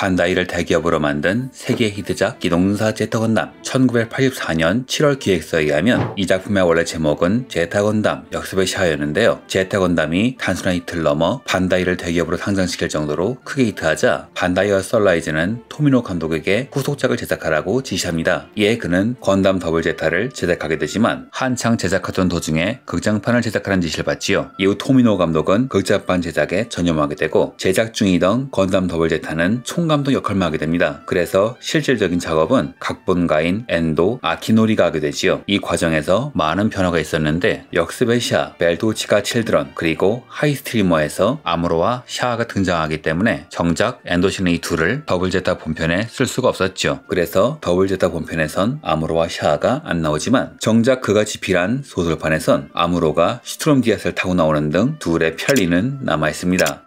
반다이를 대기업으로 만든 세계 히트작 기동사 제타건담 1984년 7월 기획서에 의하면 이 작품의 원래 제목은 제타건담 역습의 샤였는데요. 제타건담이 단순한 히트를 넘어 반다이를 대기업으로 상장시킬 정도로 크게 히트하자 반다이와 썰라이즈는 토미노 감독에게 후속작을 제작하라고 지시합니다. 이에 그는 건담 더블 제타를 제작하게 되지만 한창 제작하던 도중에 극장판을 제작하는 지시를 받지요. 이후 토미노 감독은 극장판 제작에 전념하게 되고 제작 중이던 건담 더블 제타는 총 감독 역할만 하게 됩니다. 그래서 실질적인 작업은 각본가인 엔도 아키노리가 하게 되지요. 이 과정에서 많은 변화가 있었는데 역습의 샤, 벨도치가 칠드런, 그리고 하이스트리머에서 아무로와 샤가 아 등장하기 때문에 정작 엔도시는 이 둘을 더블제타 본편에 쓸 수가 없었죠. 그래서 더블제타 본편에선 아무로와 샤가 아안 나오지만 정작 그가 집필한 소설판에선 아무로가 슈트롬 디아스를 타고 나오는 등 둘의 편리는 남아있습니다.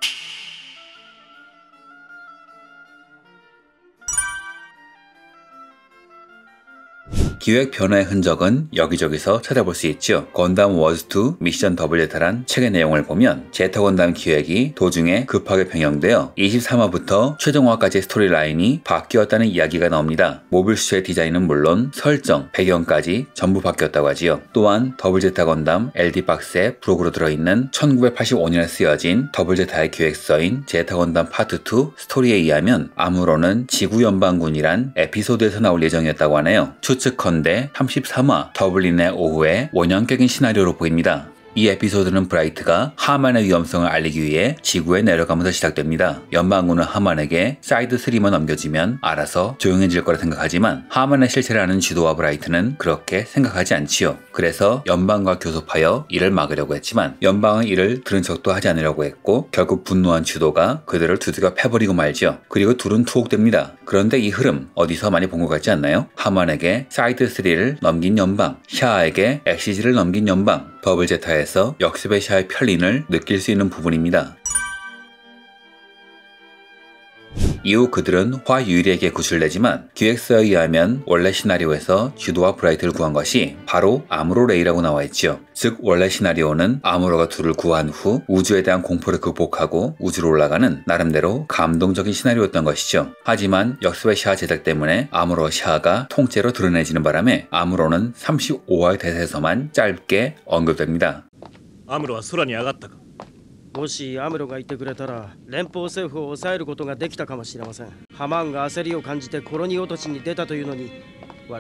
기획 변화의 흔적은 여기저기서 찾아볼 수 있죠. 건담 워즈2 미션 더블레타란 책의 내용을 보면 제타 건담 기획이 도중에 급하게 변경되어 23화부터 최종화까지 스토리 라인이 바뀌었다는 이야기가 나옵니다. 모빌스의 디자인은 물론 설정, 배경까지 전부 바뀌었다고 하지요. 또한 더블 제타 건담 LD 박스의 브로그로 들어있는 1985년에 쓰여진 더블 제타의 기획서인 제타 건담 파트 2 스토리에 의하면 암으로는 지구 연방군이란 에피소드에서 나올 예정이었다고 하네요. 추측컨 건데 33화 더블린의 오후에 원형적인 시나리오로 보입니다. 이 에피소드는 브라이트가 하만의 위험성을 알리기 위해 지구에 내려가면서 시작됩니다. 연방군은 하만에게 사이드 3만 넘겨지면 알아서 조용해질 거라 생각하지만 하만의 실체라는 지도와 브라이트는 그렇게 생각하지 않지요. 그래서 연방과 교섭하여 이를 막으려고 했지만 연방은 이를 들은 척도 하지 않으려고 했고 결국 분노한 지도가 그들을 두드겨 패버리고 말지요. 그리고 둘은 투옥됩니다. 그런데 이 흐름 어디서 많이 본 것 같지 않나요? 하만에게 사이드 3를 넘긴 연방, 샤에게 아 엑시지를 넘긴 연방, 버블제타에 가에서 역스베샤의 편린을 느낄 수 있는 부분입니다. 이후 그들은 화 유일에게 구슬 내지만 기획서에 의하면 원래 시나리오에서 주도와 브라이트를 구한 것이 바로 암으로 레이라고 나와 있죠즉 원래 시나리오는 암으로가 둘을 구한 후 우주에 대한 공포를 극복하고 우주로 올라가는 나름대로 감동적인 시나리오였던 것이죠. 하지만 역습의 샤 제작 때문에 암으로 샤가 통째로 드러내지는 바람에 암으로는 35화 의 대사에서만 짧게 언급됩니다. アムロは空に上がったかもしアムロがいてくれたら連邦政府を抑えることができたかもしれませんハマーンが焦りを感じてコロニー落としに出たというのに그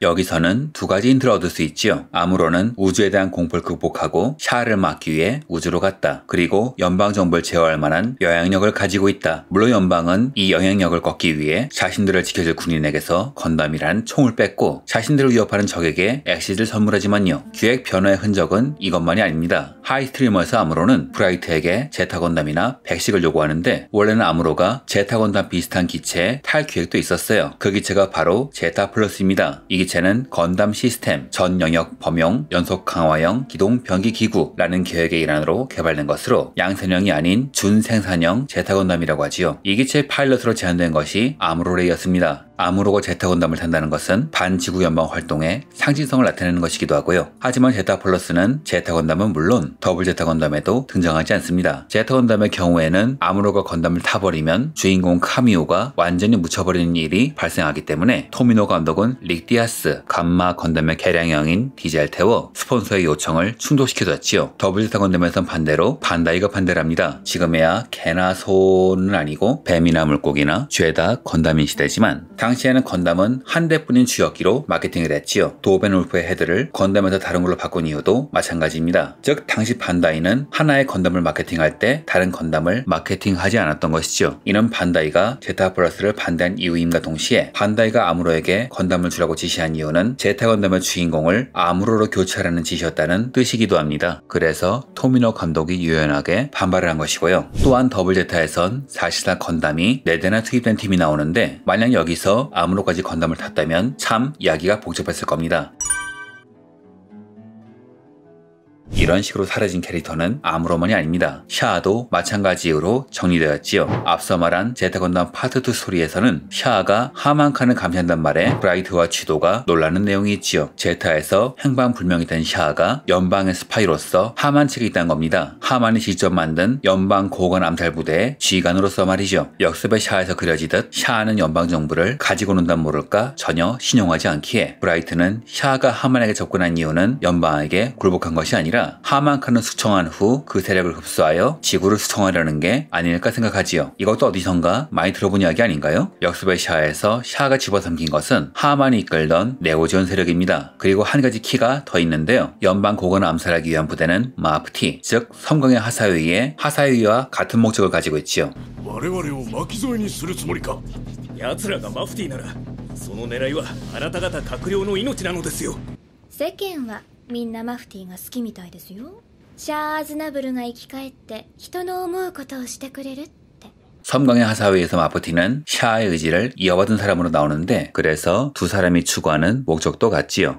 여기서는 두 가지 힌트를 얻을 수 있지요. 아무로는 우주에 대한 공포를 극복하고 샤를 막기 위해 우주로 갔다. 그리고 연방 정부를 제어할 만한 영향력을 가지고 있다. 물론 연방은 이 영향력을 꺾기 위해 자신들을 지켜줄 군인에게서 건담이란 총을 뺐고 자신들을 위협하는 적에게 엑시를 즈 선물하지만요. 기획 변화의 흔적은 이것만이 아닙니다. 하이스트리머에서 아무로는 브라이트에게 제타 건담이나 백식을 요구하는데 원래는 아무로가 제타 건담 비슷한 기체에 탈 기획도 있었어요. 그 기체가 바로 제타 플러스입니다. 이 기체는 건담 시스템, 전 영역 범용, 연속 강화형 기동 변기 기구라는 계획의 일환으로 개발된 것으로 양산형이 아닌 준생산형 제타 건담이라고 하지요. 이 기체 파일럿으로 제안된 것이 아무로레이였습니다. 암으로고 제타 건담을 탄다는 것은 반지구 연방 활동의 상징성을 나타내는 것이기도 하고요. 하지만 제타 플러스는 제타 건담은 물론 더블 제타 건담에도 등장하지 않습니다. 제타 건담의 경우에는 암으로가 건담을 타버리면 주인공 카미오가 완전히 묻혀버리는 일이 발생하기 때문에 토미노 감독은 릭디아스, 감마 건담의 개량형인 디젤 테워, 스폰서의 요청을 충족시켜줬지요. 더블 제타 건담에선 반대로 반다이가 반대를 합니다. 지금에야 개나 소는 아니고 뱀이나 물고기나 죄다 건담인 시대지만 당 당시에는 건담은 한 대뿐인 주역기로 마케팅을했지요 도벤울프의 헤드를 건담에서 다른 걸로 바꾼 이유도 마찬가지입니다. 즉 당시 반다이는 하나의 건담을 마케팅할 때 다른 건담을 마케팅하지 않았던 것이죠. 이는 반다이가 제타 플러스를 반대한 이유임과 동시에 반다이가 아무로에게 건담을 주라고 지시한 이유는 제타 건담의 주인공을 아무로로 교체하라는 지시였다는 뜻이기도 합니다. 그래서 토미노 감독이 유연하게 반발을 한 것이고요. 또한 더블 제타에선 사실상 건담이 4대나 투입된 팀이 나오는데 만약 여기서 암으로까지 건담을 탔다면 참 이야기가 복잡했을 겁니다. 이런 식으로 사라진 캐릭터는 아무로만이 아닙니다. 샤아도 마찬가지로 정리되었지요. 앞서 말한 제타건담 파트2 스토리에서는 샤아가 하만칸을 감시한단 말에 브라이트와 지도가 놀라는 내용이 있지요. 제타에서 행방불명이 된 샤아가 연방의 스파이로서 하만 측에 있다는 겁니다. 하만이 직접 만든 연방 고관 암살부대의 지휘관으로서 말이죠. 역습의 샤에서 그려지듯 샤아는 연방정부를 가지고 논단 모를까 전혀 신용하지 않기에 브라이트는 샤아가 하만에게 접근한 이유는 연방에게 굴복한 것이 아니라 아니라 하만카는 숙청한 후 그 세력을 흡수하여 지구를 수청하려는 게 아닐까 생각하지요. 이것도 어디선가 많이 들어본 이야기 아닌가요? 역습의 샤에서 샤가 집어삼킨 것은 하만이 이끌던 레오지온 세력입니다. 그리고 한 가지 키가 더 있는데요. 연방 고건 암살하기 위한 부대는 마프티, 즉 성광의 하사위의 하사위와 같은 목적을 가지고 있지요. 我々を巻き添えにするつもりか奴らがマフティーならその狙いはあなた方閣僚の命なのですよ世間はみんなマフティーが好きみたいですよシャア・アズナブルが生き返って人の思うことをしてくれるって성경의하사회에서마프티는샤의의지를이어받은사람으로나오는데그래서두사람이추구하는목적도같지요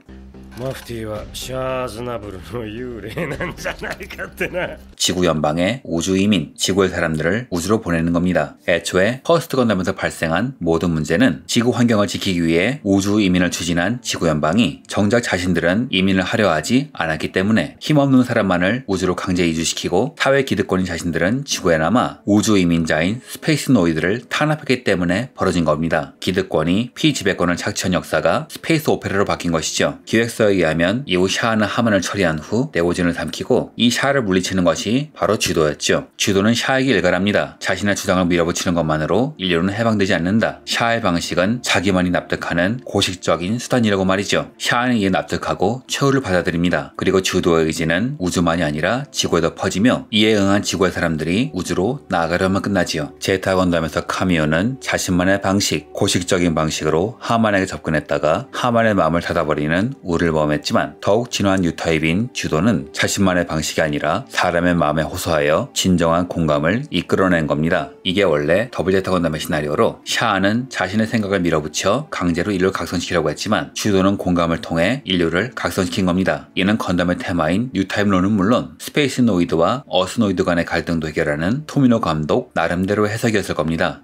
マフティはシャーズナブルの幽霊なんじゃないかってな 지구 연방의 우주 이민, 지구의 사람들을 우주로 보내는 겁니다. 애초에 퍼스트 건담에서 발생한 모든 문제는 지구 환경을 지키기 위해 우주 이민을 추진한 지구 연방이 정작 자신들은 이민을 하려 하지 않았기 때문에 힘없는 사람만을 우주로 강제 이주시키고 사회 기득권인 자신들은 지구에 남아 우주 이민자인 스페이스 노이드를 탄압했기 때문에 벌어진 겁니다. 기득권이 피지배권을 착취한 역사가 스페이스 오페라로 바뀐 것이죠. 기획서 의하면 이후 샤는 아 하만을 처리한 후 내고진을 삼키고 이 샤를 물리치는 것이 바로 쥐도였죠. 쥐도는 샤에게 일갈합니다. 자신의 주장을 밀어붙이는 것만으로 인류는 해방되지 않는다. 샤의 방식은 자기만이 납득하는 고식적인 수단이라고 말이죠. 샤는 아 이에 납득하고 최후를 받아들입니다. 그리고 쥐도의 의지는 우주만이 아니라 지구에도 퍼지며 이에 응한 지구의 사람들이 우주로 나아가려면 끝나지요. 제타 건담에서 카미오는 자신만의 방식, 고식적인 방식으로 하만에게 접근했다가 하만의 마음을 닫아버리는 우를 범했지만 더욱 진화한 유타입인 주도는 자신만의 방식이 아니라 사람의 마음에 호소하여 진정한 공감을 이끌어낸 겁니다. 이게 원래 더블 제타 건담의 시나리오로 샤아는 자신의 생각을 밀어붙여 강제로 인류를 각성시키려고 했지만 주도는 공감을 통해 인류를 각성시킨 겁니다. 이는 건담의 테마인 뉴타입론은 물론 스페이스 노이드와 어스 노이드 간의 갈등도 해결하는 토미노 감독 나름대로 해석이었을 겁니다.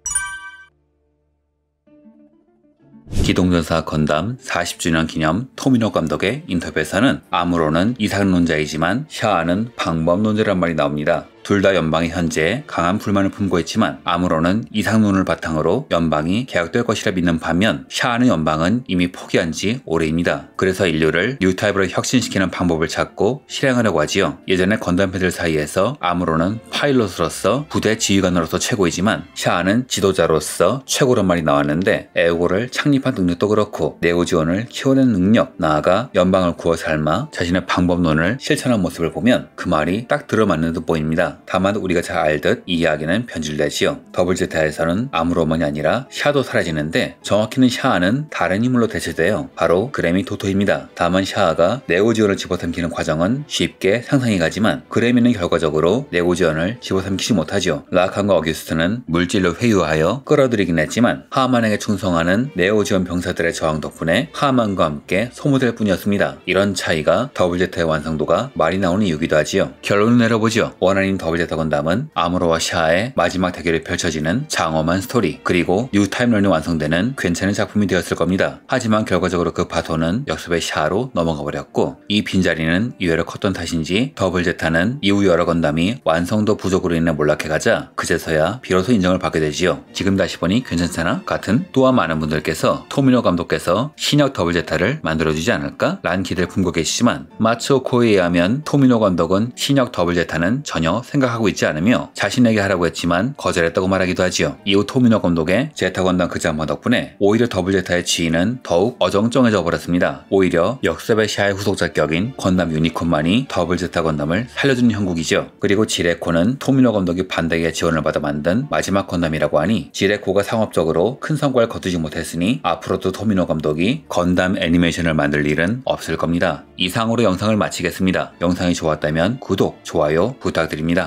기동전사 건담 40주년 기념 토미노 감독의 인터뷰에서는 암으로는 이상론자이지만 샤아는 방법론자란 말이 나옵니다. 둘다 연방이 현재 강한 불만을 품고 있지만 아무로는 이상론을 바탕으로 연방이 계약될 것이라 믿는 반면 샤는 아 연방은 이미 포기한 지 오래입니다. 그래서 인류를 뉴타입으로 혁신시키는 방법을 찾고 실행하려고 하지요. 예전에 건담패들 사이에서 아무로는 파일럿으로서 부대 지휘관으로서 최고이지만 샤는 아 지도자로서 최고란 말이 나왔는데 에고를 창립한 능력도 그렇고 네오지원을 키워낸 능력 나아가 연방을 구워 삶아 자신의 방법론을 실천한 모습을 보면 그 말이 딱 들어맞는 듯 보입니다. 다만 우리가 잘 알듯 이 이야기는 변질되지요. 더블 제타에서는 아무로먼이 아니라 샤도 사라지는데 정확히는 샤아는 다른 인물로 대체돼요. 바로 그래미 도토입니다. 다만 샤아가 네오지온을 집어삼키는 과정은 쉽게 상상이 가지만 그래미는 결과적으로 네오지온을 집어삼키지 못하죠. 라칸과 어기스트는 물질로 회유하여 끌어들이긴 했지만 하만에게 충성하는 네오지온 병사들의 저항 덕분에 하만과 함께 소모될 뿐이었습니다. 이런 차이가 더블 제타의 완성도가 말이 나오는 이유기도 하지요. 결론을 내려보죠. 원하는 더블 제타건담은 아무로와 샤의 마지막 대결이 펼쳐지는 장엄한 스토리 그리고 뉴 타임런이 완성되는 괜찮은 작품이 되었을 겁니다. 하지만 결과적으로 그 파도는 역습의 샤로 넘어가 버렸고 이 빈자리는 이외로 컸던 탓인지 더블 제타는 이후 여러 건담이 완성도 부족으로 인해 몰락해가자 그제서야 비로소 인정을 받게 되지요. 지금 다시 보니 괜찮잖아 같은 또한 많은 분들께서 토미노 감독께서 신역 더블 제타를 만들어주지 않을까? 란 기대를 품고 계시지만 마츠오 코에 의하면 토미노 감독은 신역 더블 제타는 전혀 생각하고 있지 않으며 자신에게 하라고 했지만 거절했다고 말하기도 하지요. 이후 토미노 감독의 제타 건담 그 장면 덕분에 오히려 더블 제타의 지인은 더욱 어정쩡해져 버렸습니다. 오히려 역습의시아의 후속작격인 건담 유니콘만이 더블 제타 건담을 살려준 형국이죠. 그리고 지레코는 토미노 감독이 반대의 지원을 받아 만든 마지막 건담이라고 하니 지레코가 상업적으로 큰 성과를 거두지 못했으니 앞으로도 토미노 감독이 건담 애니메이션을 만들 일은 없을 겁니다. 이상으로 영상을 마치겠습니다. 영상이 좋았다면 구독, 좋아요 부탁드립니다.